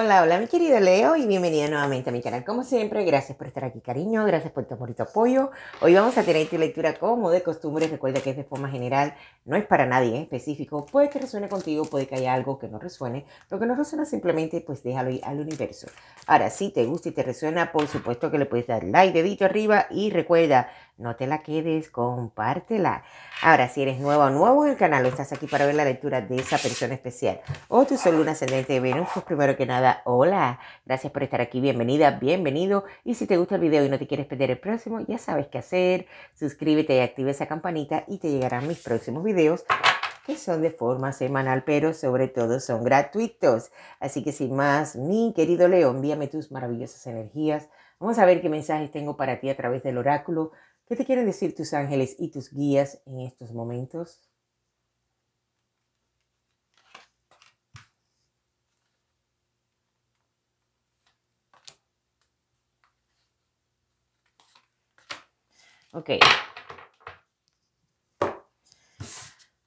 Hola, hola mi querido Leo y bienvenida nuevamente a mi canal. Como siempre, gracias por estar aquí cariño, gracias por tu bonito apoyo. Hoy vamos a tener tu lectura como de costumbre, recuerda que es de forma general, no es para nadie en específico. Puede que resuene contigo, puede que haya algo que no resuene. Lo que no resuena simplemente pues déjalo ir al universo. Ahora, si te gusta y te resuena, por supuesto que le puedes dar like, dedito arriba y recuerda, no te la quedes, compártela. Ahora, si eres nuevo o nuevo en el canal o estás aquí para ver la lectura de esa persona especial o tú solo un ascendente de Venus, pues primero que nada, hola. Gracias por estar aquí, bienvenida, bienvenido. Y si te gusta el video y no te quieres perder el próximo, ya sabes qué hacer. Suscríbete y activa esa campanita y te llegarán mis próximos videos que son de forma semanal, pero sobre todo son gratuitos. Así que sin más, mi querido Leo, envíame tus maravillosas energías. Vamos a ver qué mensajes tengo para ti a través del oráculo ¿Qué te quieren decir tus ángeles y tus guías en estos momentos? Ok,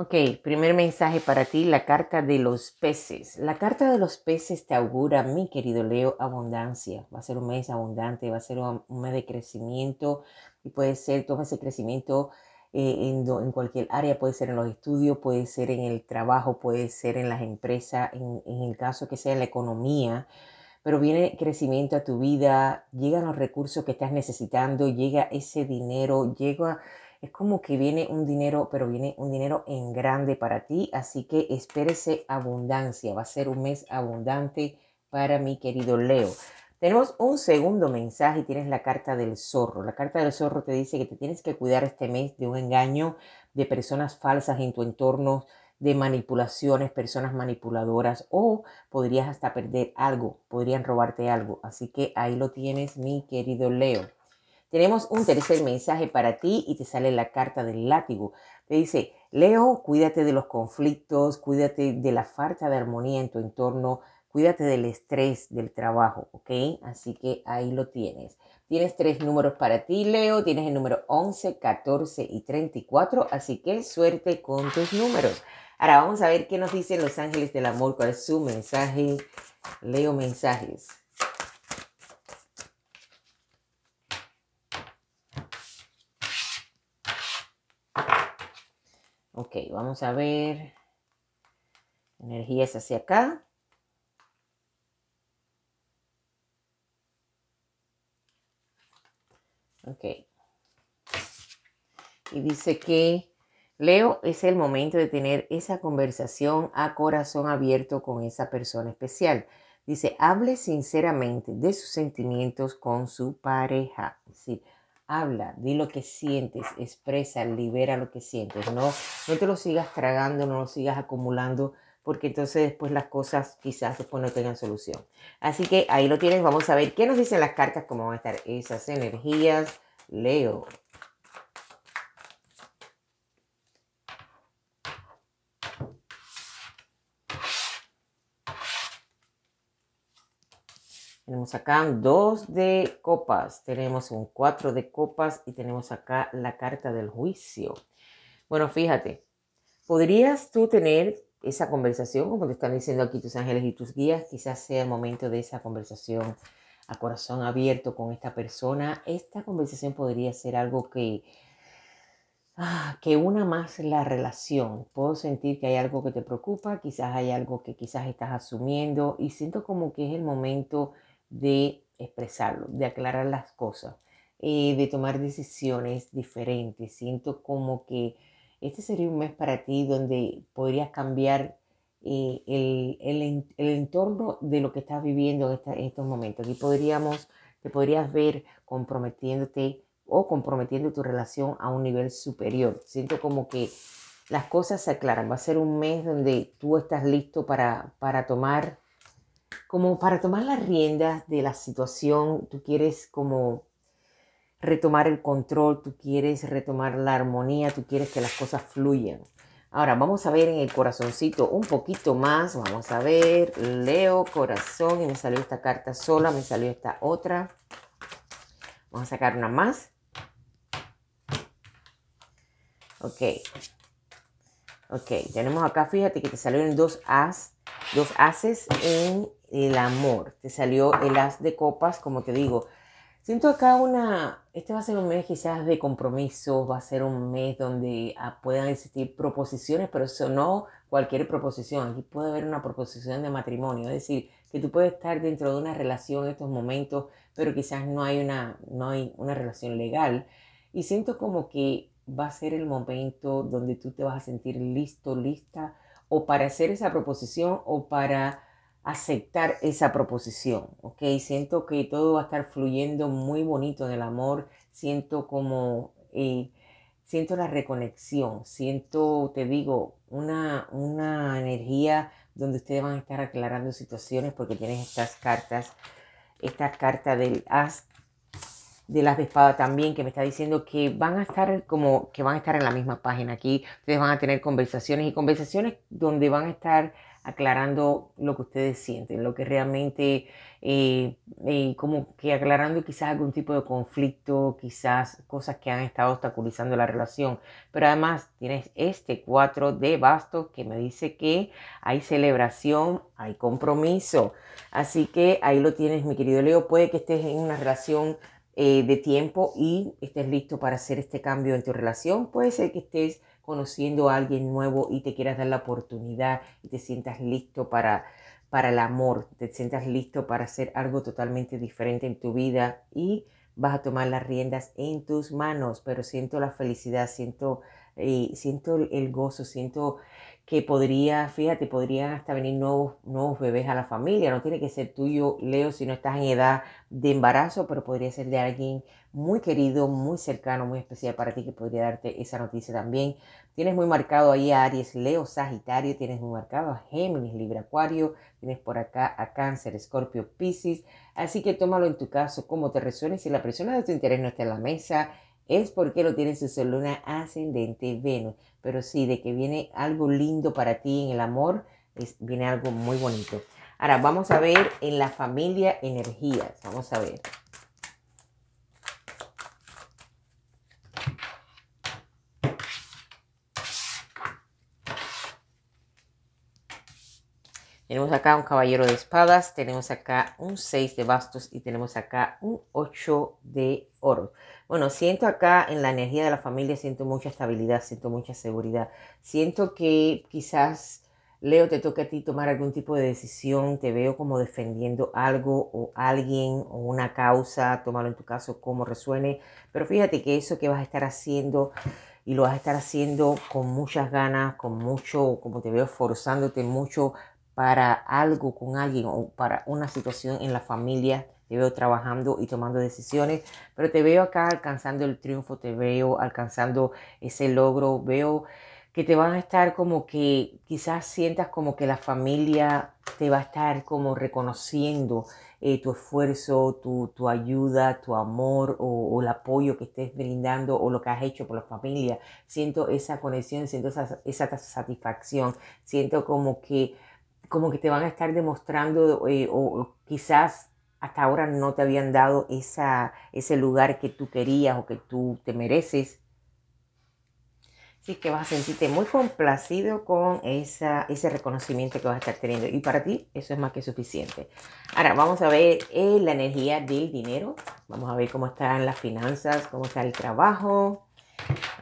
Ok, primer mensaje para ti, la carta de los peces. La carta de los peces te augura, mi querido Leo, abundancia. Va a ser un mes abundante, va a ser un mes de crecimiento y puede ser, todo ese crecimiento eh, en, cualquier área, puede ser en los estudios, puede ser en el trabajo, puede ser en las empresas, en, en el caso que sea en la economía. Pero viene crecimiento a tu vida, llegan los recursos que estás necesitando, llega ese dinero, llega es como que viene un dinero, pero viene un dinero en grande para ti, así que espérese abundancia, va a ser un mes abundante para mi querido Leo. Tenemos un segundo mensaje y tienes la carta del zorro. La carta del zorro te dice que te tienes que cuidar este mes de un engaño de personas falsas en tu entorno, de manipulaciones, personas manipuladoras o podrías hasta perder algo, podrían robarte algo. Así que ahí lo tienes, mi querido Leo. Tenemos un tercer mensaje para ti y te sale la carta del látigo. Te dice, Leo, cuídate de los conflictos, cuídate de la falta de armonía en tu entorno, cuídate del estrés del trabajo, ¿ok? Así que ahí lo tienes. Tienes tres números para ti, Leo. Tienes el número 11, 14 y 34. Así que suerte con tus números. Ahora vamos a ver qué nos dicen los ángeles del amor, cuál es su mensaje. Leo mensajes. Ok, vamos a ver. Energías hacia acá. Ok. Y dice que Leo es el momento de tener esa conversación a corazón abierto con esa persona especial. Dice, hable sinceramente de sus sentimientos con su pareja. Sí Habla, di lo que sientes, expresa, libera lo que sientes. No, no te lo sigas tragando, no lo sigas acumulando, porque entonces después las cosas quizás después no tengan solución. Así que ahí lo tienes, vamos a ver qué nos dicen las cartas, cómo van a estar esas energías. Leo. Tenemos acá dos de copas, tenemos un cuatro de copas y tenemos acá la carta del juicio. Bueno, fíjate, podrías tú tener esa conversación, como te están diciendo aquí tus ángeles y tus guías, quizás sea el momento de esa conversación a corazón abierto con esta persona. Esta conversación podría ser algo que, ah, que una más la relación. Puedo sentir que hay algo que te preocupa, quizás hay algo que quizás estás asumiendo y siento como que es el momento de expresarlo, de aclarar las cosas, eh, de tomar decisiones diferentes. Siento como que este sería un mes para ti donde podrías cambiar eh, el, entorno de lo que estás viviendo en, en estos momentos. Aquí podríamos, te podrías ver comprometiéndote o comprometiendo tu relación a un nivel superior. Siento como que las cosas se aclaran. Va a ser un mes donde tú estás listo para, para tomar como para tomar las riendas de la situación, tú quieres como retomar el control, tú quieres retomar la armonía, tú quieres que las cosas fluyan. Ahora vamos a ver en el corazoncito un poquito más, vamos a ver, leo corazón y me salió esta carta sola, me salió esta otra. Vamos a sacar una más. Ok. Ok, tenemos acá, fíjate que te salieron dos as, dos Ases en el amor. Te salió el as de copas, como te digo. Siento acá una, este va a ser un mes quizás de compromisos, va a ser un mes donde ah, puedan existir proposiciones, pero eso no cualquier proposición. Aquí puede haber una proposición de matrimonio, es decir, que tú puedes estar dentro de una relación en estos momentos, pero quizás no hay una, no hay una relación legal. Y siento como que va a ser el momento donde tú te vas a sentir listo, lista, o para hacer esa proposición o para aceptar esa proposición, ¿ok? Siento que todo va a estar fluyendo muy bonito en el amor, siento como, eh, siento la reconexión, siento, te digo, una, una energía donde ustedes van a estar aclarando situaciones porque tienes estas cartas, esta carta del as de las de espada también que me está diciendo que van a estar como que van a estar en la misma página aquí ustedes van a tener conversaciones y conversaciones donde van a estar aclarando lo que ustedes sienten, lo que realmente, eh, eh, como que aclarando quizás algún tipo de conflicto, quizás cosas que han estado obstaculizando la relación. Pero además tienes este 4 de bastos que me dice que hay celebración, hay compromiso. Así que ahí lo tienes, mi querido Leo. Puede que estés en una relación eh, de tiempo y estés listo para hacer este cambio en tu relación. Puede ser que estés conociendo a alguien nuevo y te quieras dar la oportunidad y te sientas listo para, para el amor, te sientas listo para hacer algo totalmente diferente en tu vida y vas a tomar las riendas en tus manos, pero siento la felicidad, siento y siento el gozo, siento que podría, fíjate, podrían hasta venir nuevos, nuevos bebés a la familia. No tiene que ser tuyo, Leo, si no estás en edad de embarazo, pero podría ser de alguien muy querido, muy cercano, muy especial para ti que podría darte esa noticia también. Tienes muy marcado ahí a Aries, Leo, Sagitario, tienes muy marcado a Géminis, Libra, Acuario, tienes por acá a Cáncer, Escorpio, Piscis. Así que tómalo en tu caso como te resuene. Si la persona de tu interés no está en la mesa, es porque lo tiene su soluna ascendente Venus. Pero sí, de que viene algo lindo para ti en el amor, viene algo muy bonito. Ahora vamos a ver en la familia energías. Vamos a ver. Tenemos acá un caballero de espadas, tenemos acá un 6 de bastos y tenemos acá un 8 de oro. Bueno, siento acá en la energía de la familia, siento mucha estabilidad, siento mucha seguridad. Siento que quizás, Leo, te toca a ti tomar algún tipo de decisión. Te veo como defendiendo algo o alguien o una causa, tómalo en tu caso como resuene. Pero fíjate que eso que vas a estar haciendo y lo vas a estar haciendo con muchas ganas, con mucho, como te veo esforzándote mucho para algo con alguien o para una situación en la familia. Te veo trabajando y tomando decisiones, pero te veo acá alcanzando el triunfo, te veo alcanzando ese logro, veo que te van a estar como que quizás sientas como que la familia te va a estar como reconociendo eh, tu esfuerzo, tu, ayuda, tu amor o, el apoyo que estés brindando o lo que has hecho por la familia. Siento esa conexión, siento esa, esa satisfacción, siento como que como que te van a estar demostrando eh, o quizás hasta ahora no te habían dado esa, ese lugar que tú querías o que tú te mereces. Así que vas a sentirte muy complacido con esa, ese reconocimiento que vas a estar teniendo. Y para ti eso es más que suficiente. Ahora vamos a ver eh, la energía del dinero. Vamos a ver cómo están las finanzas, cómo está el trabajo.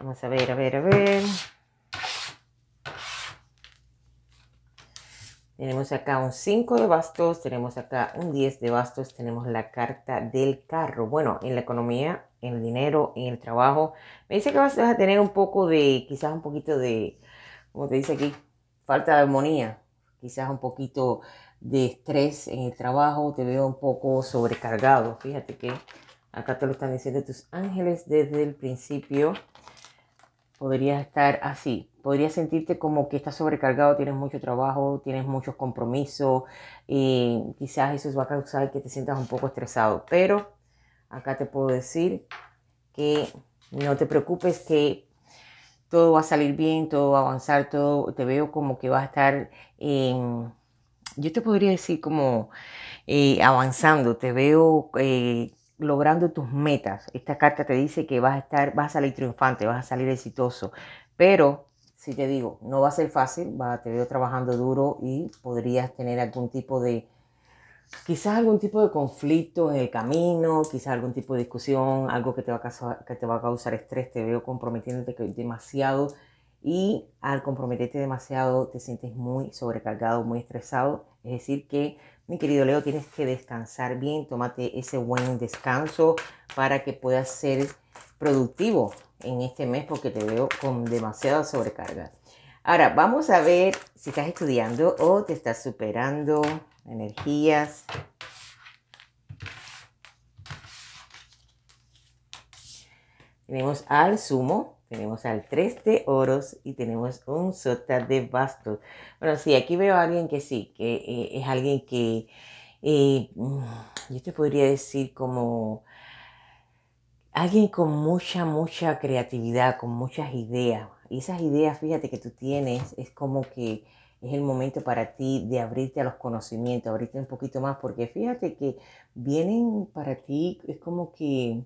Vamos a ver, a ver, a ver. Tenemos acá un 5 de bastos, tenemos acá un 10 de bastos, tenemos la carta del carro. Bueno, en la economía, en el dinero, en el trabajo. Me dice que vas a tener un poco de, quizás un poquito de, como te dice aquí, falta de armonía. Quizás un poquito de estrés en el trabajo. Te veo un poco sobrecargado. Fíjate que acá te lo están diciendo tus ángeles desde el principio podrías estar así, podrías sentirte como que estás sobrecargado, tienes mucho trabajo, tienes muchos compromisos y quizás eso va a causar que te sientas un poco estresado, pero acá te puedo decir que no te preocupes que todo va a salir bien, todo va a avanzar, todo te veo como que va a estar, yo te podría decir como eh, avanzando, te veo eh, logrando tus metas. Esta carta te dice que vas a estar, vas a salir triunfante, vas a salir exitoso. Pero si te digo, no va a ser fácil, va, te veo trabajando duro y podrías tener algún tipo de, quizás algún tipo de conflicto en el camino, quizás algún tipo de discusión, algo que te va a que te va a causar estrés, te veo comprometiéndote demasiado y al comprometerte demasiado te sientes muy sobrecargado, muy estresado, es decir que mi querido Leo, tienes que descansar bien, tómate ese buen descanso para que puedas ser productivo en este mes porque te veo con demasiada sobrecarga. Ahora, vamos a ver si estás estudiando o te estás superando energías. Tenemos al sumo, tenemos al 3 de oros y tenemos un sota de bastos. Bueno, sí, aquí veo a alguien que sí, que eh, es alguien que eh, mm, yo te podría decir como alguien con mucha, mucha creatividad, con muchas ideas. Y esas ideas, fíjate que tú tienes, es como que es el momento para ti de abrirte a los conocimientos, abrirte un poquito más, porque fíjate que vienen para ti, es como que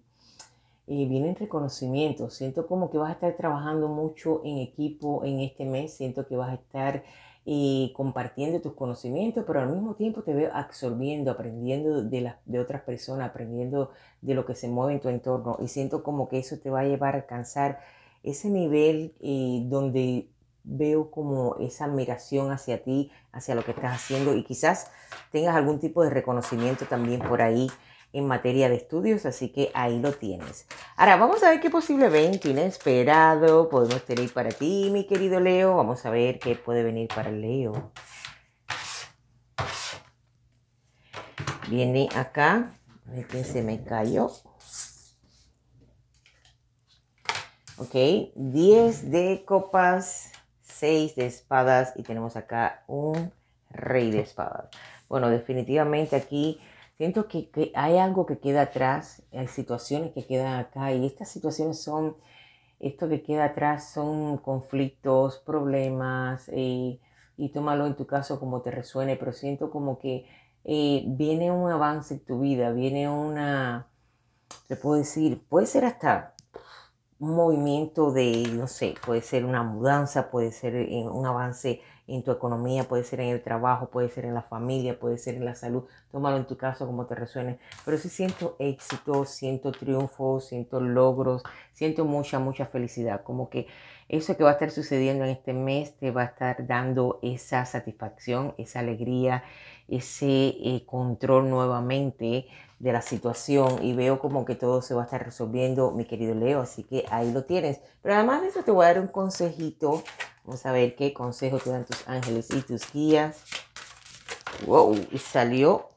vienen reconocimientos. Siento como que vas a estar trabajando mucho en equipo en este mes. Siento que vas a estar eh, compartiendo tus conocimientos, pero al mismo tiempo te veo absorbiendo, aprendiendo de, las de otras personas, aprendiendo de lo que se mueve en tu entorno. Y siento como que eso te va a llevar a alcanzar ese nivel eh, donde veo como esa admiración hacia ti, hacia lo que estás haciendo y quizás tengas algún tipo de reconocimiento también por ahí en materia de estudios, así que ahí lo tienes. Ahora vamos a ver qué posible evento inesperado podemos tener para ti, mi querido Leo. Vamos a ver qué puede venir para Leo. Viene acá, a ver se me cayó. Ok, 10 de copas, 6 de espadas y tenemos acá un rey de espadas. Bueno, definitivamente aquí Siento que, hay algo que queda atrás, hay situaciones que quedan acá y estas situaciones son, esto que queda atrás son conflictos, problemas eh, y, tómalo en tu caso como te resuene, pero siento como que eh, viene un avance en tu vida, viene una, te puedo decir, puede ser hasta un movimiento de, no sé, puede ser una mudanza, puede ser eh, un avance en tu economía, puede ser en el trabajo, puede ser en la familia, puede ser en la salud. Tómalo en tu caso como te resuene. Pero si siento éxito, siento triunfos siento logros, siento mucha, mucha felicidad. Como que eso que va a estar sucediendo en este mes te va a estar dando esa satisfacción, esa alegría, ese eh, control nuevamente de la situación y veo como que todo se va a estar resolviendo, mi querido Leo, así que ahí lo tienes. Pero además de eso te voy a dar un consejito, vamos a ver qué consejo te dan tus ángeles y tus guías. Wow, y salió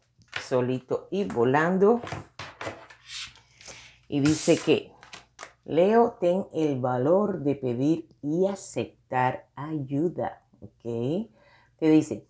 solito y volando. Y dice que Leo, ten el valor de pedir y aceptar ayuda. ¿Ok? Te dice,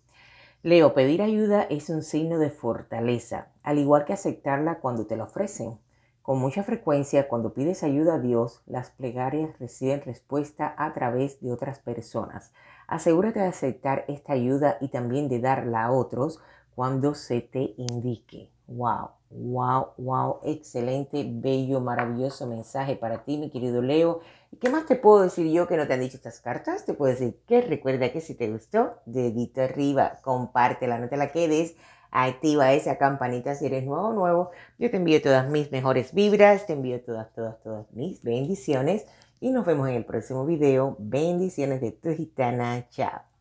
Leo, pedir ayuda es un signo de fortaleza, al igual que aceptarla cuando te la ofrecen. Con mucha frecuencia, cuando pides ayuda a Dios, las plegarias reciben respuesta a través de otras personas. Asegúrate de aceptar esta ayuda y también de darla a otros cuando se te indique. Wow, wow, wow, excelente, bello, maravilloso mensaje para ti, mi querido Leo. qué más te puedo decir yo que no te han dicho estas cartas? Te puedo decir que recuerda que si te gustó, dedito arriba, compártela, no te la quedes. Activa esa campanita si eres nuevo o nuevo. Yo te envío todas mis mejores vibras, te envío todas, todas, todas mis bendiciones. Y nos vemos en el próximo video. Bendiciones de tu gitana. Chao.